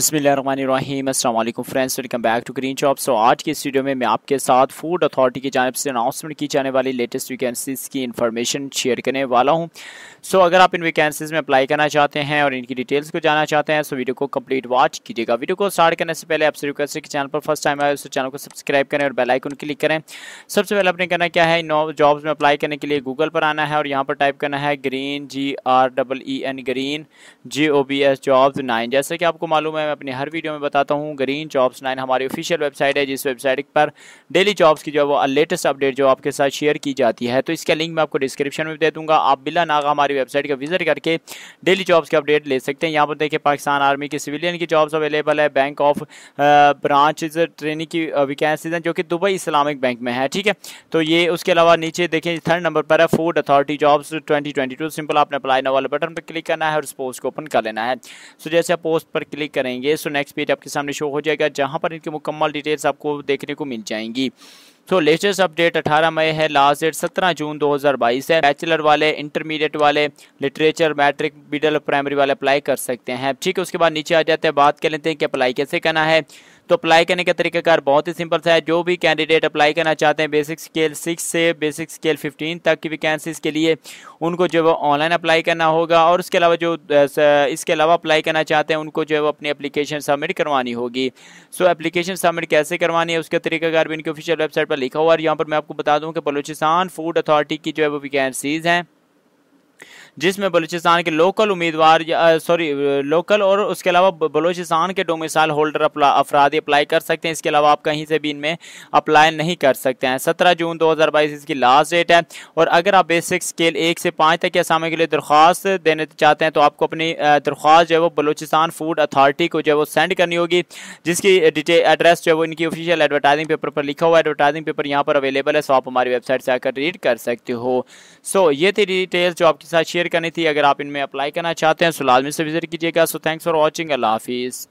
बसमीम friends welcome back to Green Job so आज के स्टूडियो में मैं आपके साथ फूड अथॉरिटी की जानब से अनाउंसमेंट की जाने वाली लेटेस्ट वैकेंसीज़ की इन्फॉर्मेशन शेयर करने वाला हूं सो so, अगर आप इन वैकेंसीज़ में अप्लाई करना चाहते हैं और इनकी डिटेल्स को जानना चाहते हैं सो so वीडियो को कंप्लीट वॉच कीजिएगा वीडियो को स्टार्ट करने से पहले आपसे रिक्वेस्ट है कि चैनल पर फर्स्ट टाइम आए उस चैनल को सब्सक्राइब करें और बेलाइकन क्लिक करें सबसे पहले आपने करना क्या है इन जॉब्स में अप्लाई करने के लिए गूगल पर आना है और यहाँ पर टाइप करना है Green G R double E N Green J O B S jobs nine जैसे कि आपको मालूम है मैं अपनी हर वीडियो में बताता हूँ ग्रीन जॉब्स नाइन हमारी ऑफिशियल वेबसाइट है जिस वेबसाइट पर डेली जॉब्स की जो है वो लेटेस्ट अपडेट जो आपके साथ शेयर की जाती है तो इसका लिंक मैं आपको डिस्क्रिप्शन में दे दूंगा आप बिला नागा हमारी वेबसाइट का विजिट करके डेली जॉब्स के अपडेट ले सकते हैं यहाँ पर देखिए पाकिस्तान आर्मी की सिविलियन की जॉब्स अवेलेबल है बैंक ऑफ ब्रांच ट्रेनिंग की वैकेंसीज हैं जो कि दुबई इस्लामिक बैंक में है ठीक है तो ये उसके अलावा नीचे देखें थर्ड नंबर पर है फूड अथॉरिटी जॉब्स 2022 सिंपल आपने अप्लाई ना वाले बटन पर क्लिक करना है और पोस्ट को ओपन कर लेना है सो जैसे आप पोस्ट पर क्लिक करेंगे करेंगे सो नेक्स्ट पेज आपके सामने शो हो जाएगा जहाँ पर इनकी मुकम्मल डिटेल्स आपको देखने को मिल जाएंगी तो लेटेस्ट अपडेट 18 मई है लास्ट डेट 17 जून 2022 है बैचलर वाले इंटरमीडिएट वाले लिटरेचर मैट्रिक मिडल प्राइमरी वाले अप्लाई कर सकते हैं ठीक है उसके बाद नीचे आ जाते हैं बात कर लेते हैं कि अप्लाई कैसे करना है तो अप्लाई करने का तरीकाकार बहुत ही सिंपल सा है जो भी कैंडिडेट अप्लाई करना चाहते हैं बेसिक स्केल सिक्स से बेसिक स्केल फिफ्टीन तक की वैकेंसीज के लिए उनको जो है ऑनलाइन अप्लाई करना होगा और उसके अलावा जो इसके अलावा अप्लाई करना चाहते हैं उनको जो है वो अपनी अपलीकेशन सबमिट करवानी होगी सो अपलीकेशन सबमिट कैसे करवानी है उसका तरीकाकार भी इनकी ऑफिशियल वेबसाइट पर लिखा हुआ है यहाँ पर मैं आपको बता दूँ कि बलोचिस्तान फूड अथॉरिटी की जो है वो वैकेंसीज़ हैं जिसमें बलूचिस्तान के लोकल उम्मीदवार सॉरी लोकल और उसके अलावा बलूचिस्तान के डोमिसाइल होल्डर अफराद अप्लाई कर सकते हैं इसके अलावा आप कहीं से भी इनमें अप्लाई नहीं कर सकते हैं सत्रह जून दो हज़ार बाईस इसकी लास्ट डेट है और अगर आप बेसिक स्केल एक से पाँच तक के असामे के लिए दरख्वास्त देने चाहते हैं तो आपको अपनी दरख्वास्त जो है वो बलूचिस्तान फूड अथॉरिटी को जो है वो सेंड करनी होगी जिसकी डिटेल एड्रेस जो है वो इनकी ऑफिशियल एडवर्टाइजिंग पेपर पर लिखा हुआ एडवर्टाइजिंग पेपर यहाँ पर अवेलेबल है सो तो आप हमारी वेबसाइट से आकर रीड कर सकते हो सो so, ये थी डिटेल्स जो आपके साथ शेयर करनी थी अगर आप इनमें अप्लाई करना चाहते हैं तो लाजमी से विजिट कीजिएगा सो थैंक्स फॉर वॉचिंग अल्लाह हाफिज़